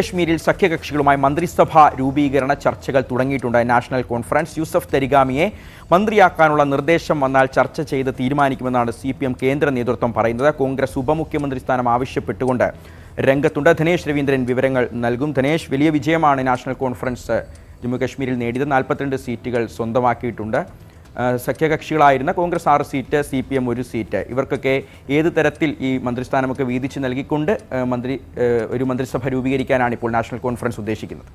കശ്മീരിൽ സഖ്യകക്ഷികളുമായി മന്ത്രിസഭാ രൂപീകരണ ചർച്ചകൾ തുടങ്ങിയിട്ടുണ്ട് നാഷണൽ കോൺഫറൻസ് യൂസഫ് തെരിഗാമിയെ മന്ത്രിയാക്കാനുള്ള നിർദ്ദേശം വന്നാൽ ചർച്ച ചെയ്ത് തീരുമാനിക്കുമെന്നാണ് സി പി എം കേന്ദ്ര നേതൃത്വം പറയുന്നത് കോൺഗ്രസ് ഉപമുഖ്യമന്ത്രി സ്ഥാനം ആവശ്യപ്പെട്ടുകൊണ്ട് രംഗത്തുണ്ട് ധനേഷ് രവീന്ദ്രൻ വിവരങ്ങൾ നൽകും ധനേഷ് വലിയ വിജയമാണ് നാഷണൽ കോൺഫറൻസ് ജമ്മുകശ്മീരിൽ നേടിയത് നാൽപ്പത്തിരണ്ട് സീറ്റുകൾ സ്വന്തമാക്കിയിട്ടുണ്ട് സഖ്യകക്ഷികളായിരുന്ന കോൺഗ്രസ് ആറ് സീറ്റ് സി പി എം ഒരു സീറ്റ് ഇവർക്കൊക്കെ ഏത് തരത്തിൽ ഈ മന്ത്രിസ്ഥാനമൊക്കെ വീതിച്ച് നൽകിക്കൊണ്ട് മന്ത്രി ഒരു മന്ത്രിസഭ രൂപീകരിക്കാനാണ് ഇപ്പോൾ നാഷണൽ കോൺഫറൻസ് ഉദ്ദേശിക്കുന്നത്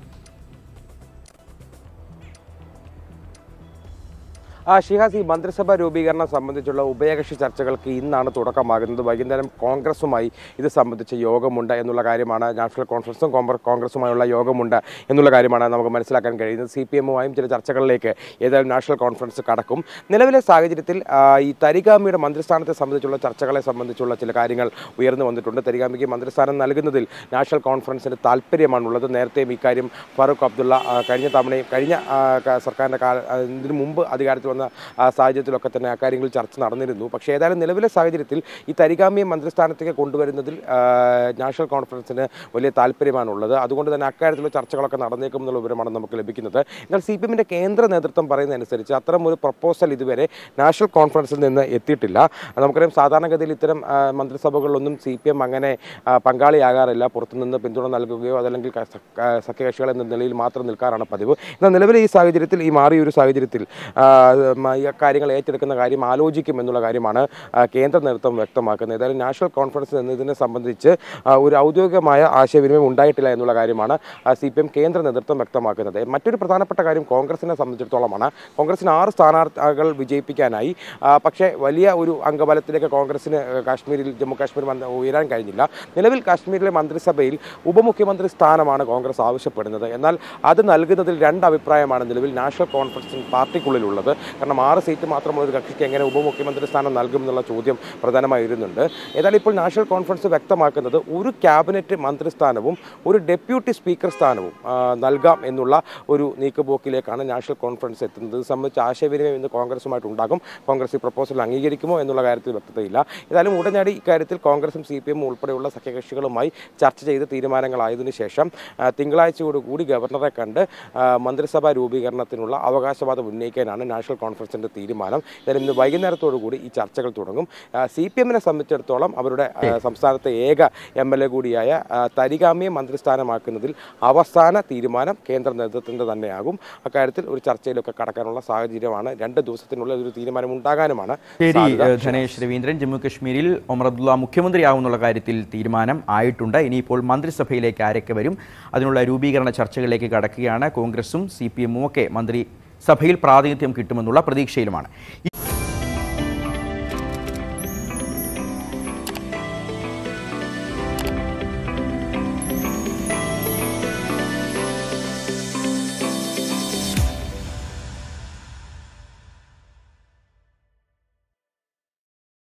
ഷിഹാസ് ഈ മന്ത്രിസഭ രൂപീകരണം സംബന്ധിച്ചുള്ള ഉഭയകക്ഷി ചർച്ചകൾക്ക് ഇന്നാണ് തുടക്കമാകുന്നത് വൈകുന്നേരം കോൺഗ്രസുമായി ഇത് സംബന്ധിച്ച് യോഗമുണ്ട് എന്നുള്ള കാര്യമാണ് നാഷണൽ കോൺഫറൻസും കോൺഗ്രസുമായുള്ള യോഗമുണ്ട് എന്നുള്ള കാര്യമാണ് നമുക്ക് മനസ്സിലാക്കാൻ കഴിയുന്നത് സി പി എമ്മുമായും ചില ചർച്ചകളിലേക്ക് ഏതായാലും നാഷണൽ കോൺഫറൻസ് കടക്കും നിലവിലെ സാഹചര്യത്തിൽ ഈ തരികാമിയുടെ മന്ത്രിസ്ഥാനത്തെ സംബന്ധിച്ചുള്ള ചർച്ചകളെ സംബന്ധിച്ചുള്ള ചില കാര്യങ്ങൾ ഉയർന്നു വന്നിട്ടുണ്ട് തരികാമിക്ക് മന്ത്രിസ്ഥാനം നൽകുന്നതിൽ നാഷണൽ കോൺഫറൻസിന് താല്പര്യമാണുള്ളത് നേരത്തെയും ഇക്കാര്യം ഫറൂഖ് അബ്ദുള്ള കഴിഞ്ഞ തവണയും കഴിഞ്ഞ സർക്കാരിൻ്റെ കാല മുമ്പ് അധികാരത്തിൽ വന്ന സാഹചര്യത്തിലൊക്കെ തന്നെ ആ കാര്യങ്ങൾ ചർച്ച നടന്നിരുന്നു പക്ഷേ ഏതായാലും നിലവിലെ സാഹചര്യത്തിൽ ഈ തരികാമിയെ മന്ത്രിസ്ഥാനത്തേക്ക് കൊണ്ടുവരുന്നതിൽ നാഷണൽ കോൺഫറൻസിന് വലിയ താല്പര്യമാണുള്ളത് അതുകൊണ്ട് തന്നെ അക്കാര്യത്തിലുള്ള ചർച്ചകളൊക്കെ നടന്നേക്കും എന്നുള്ള വിവരമാണ് നമുക്ക് ലഭിക്കുന്നത് എന്നാൽ സി പി എമ്മിൻ്റെ കേന്ദ്ര നേതൃത്വം പറയുന്നതനുസരിച്ച് അത്തരം ഒരു പ്രപ്പോസൽ ഇതുവരെ നാഷണൽ കോൺഫറൻസിൽ നിന്ന് എത്തിയിട്ടില്ല നമുക്കറിയാം സാധാരണഗതിയിൽ ഇത്തരം മന്ത്രിസഭകളിലൊന്നും സി പി എം അങ്ങനെ പങ്കാളിയാകാറില്ല പുറത്തുനിന്ന് പിന്തുണ നൽകുകയോ അതല്ലെങ്കിൽ സഖ്യകക്ഷികൾ എന്ന നിലയിൽ മാത്രം നിൽക്കാറാണ് പതിവ് എന്നാൽ നിലവിലെ ഈ സാഹചര്യത്തിൽ ഈ മാറിയ ഒരു സാഹചര്യത്തിൽ കാര്യങ്ങൾ ഏറ്റെടുക്കുന്ന കാര്യം ആലോചിക്കും എന്നുള്ള കാര്യമാണ് കേന്ദ്ര നേതൃത്വം വ്യക്തമാക്കുന്നത് ഏതായാലും നാഷണൽ കോൺഫറൻസ് എന്നതിനെ സംബന്ധിച്ച് ഒരു ഔദ്യോഗികമായ ആശയവിനിമയം ഉണ്ടായിട്ടില്ല എന്നുള്ള കാര്യമാണ് സി പി എം കേന്ദ്ര നേതൃത്വം വ്യക്തമാക്കുന്നത് മറ്റൊരു പ്രധാനപ്പെട്ട കാര്യം കോൺഗ്രസിനെ സംബന്ധിച്ചിടത്തോളമാണ് കോൺഗ്രസിന് ആറ് സ്ഥാനാർത്ഥികൾ വിജയിപ്പിക്കാനായി പക്ഷേ വലിയ ഒരു അംഗബലത്തിലേക്ക് കോൺഗ്രസിന് കാശ്മീരിൽ ജമ്മു കാശ്മീർ ഉയരാൻ കഴിഞ്ഞില്ല നിലവിൽ കാശ്മീരിലെ മന്ത്രിസഭയിൽ ഉപമുഖ്യമന്ത്രി സ്ഥാനമാണ് കോൺഗ്രസ് ആവശ്യപ്പെടുന്നത് എന്നാൽ അത് നൽകുന്നതിൽ രണ്ട് അഭിപ്രായമാണ് നിലവിൽ നാഷണൽ കോൺഫറൻസ് പാർട്ടിക്കുള്ളിലുള്ളത് കാരണം ആറ് സീറ്റ് മാത്രമുള്ള ഒരു കക്ഷിക്ക് എങ്ങനെ ഉപമുഖ്യമന്ത്രി സ്ഥാനം നൽകും എന്നുള്ള ചോദ്യം പ്രധാനമായി ഇരുന്നുണ്ട് ഏതായാലും ഇപ്പോൾ നാഷണൽ കോൺഫറൻസ് വ്യക്തമാക്കുന്നത് ഒരു ക്യാബിനറ്റ് മന്ത്രിസ്ഥാനവും ഒരു ഡെപ്യൂട്ടി സ്പീക്കർ സ്ഥാനവും നൽകാം എന്നുള്ള ഒരു നീക്കുപോക്കിലേക്കാണ് നാഷണൽ കോൺഫറൻസ് എത്തുന്നത് സംബന്ധിച്ച് ആശയവിനിമയം ഇന്ന് ഉണ്ടാകും കോൺഗ്രസ് ഈ പ്രപ്പോസൽ അംഗീകരിക്കുമോ എന്നുള്ള കാര്യത്തിൽ വ്യക്തതയില്ല ഏതായാലും ഉടനടി ഇക്കാര്യത്തിൽ കോൺഗ്രസും സി പി എമ്മും ഉൾപ്പെടെയുള്ള സഖ്യകക്ഷികളുമായി ചർച്ച ചെയ്ത് തീരുമാനങ്ങളായതിനു ശേഷം തിങ്കളാഴ്ചയോടുകൂടി ഗവർണറെ കണ്ട് മന്ത്രിസഭാ രൂപീകരണത്തിനുള്ള അവകാശവാദം ഉന്നയിക്കാനാണ് നാഷണൽ കോൺഫറൻസിന്റെ തീരുമാനം എന്തായാലും ഇന്ന് വൈകുന്നേരത്തോടുകൂടി കൂടി ഈ ചർച്ചകൾ തുടങ്ങും സി പി എമ്മിനെ സംബന്ധിച്ചിടത്തോളം അവരുടെ സംസ്ഥാനത്തെ ഏക എം എൽ എ കൂടിയായ തരികാമിയെ മന്ത്രിസ്ഥാനമാക്കുന്നതിൽ അവസാന തീരുമാനം കേന്ദ്ര നേതൃത്വത്തിൻ്റെ തന്നെയാകും അക്കാര്യത്തിൽ ഒരു ചർച്ചയിലൊക്കെ കടക്കാനുള്ള സാഹചര്യമാണ് രണ്ട് ദിവസത്തിനുള്ളിൽ ഒരു തീരുമാനം ഉണ്ടാകാനുമാണ് ശരി ധനേഷ് രവീന്ദ്രൻ ജമ്മു കാശ്മീരിൽ ഒമർ അബ്ദുള്ള മുഖ്യമന്ത്രിയാവുന്നുള്ള കാര്യത്തിൽ തീരുമാനം ആയിട്ടുണ്ട് ഇനിയിപ്പോൾ മന്ത്രിസഭയിലേക്ക് ആരൊക്കെ വരും അതിനുള്ള രൂപീകരണ ചർച്ചകളിലേക്ക് കടക്കുകയാണ് കോൺഗ്രസും സി പി എമ്മും ഒക്കെ മന്ത്രി സഭയിൽ പ്രാതിനിധ്യം കിട്ടുമെന്നുള്ള പ്രതീക്ഷയിലുമാണ്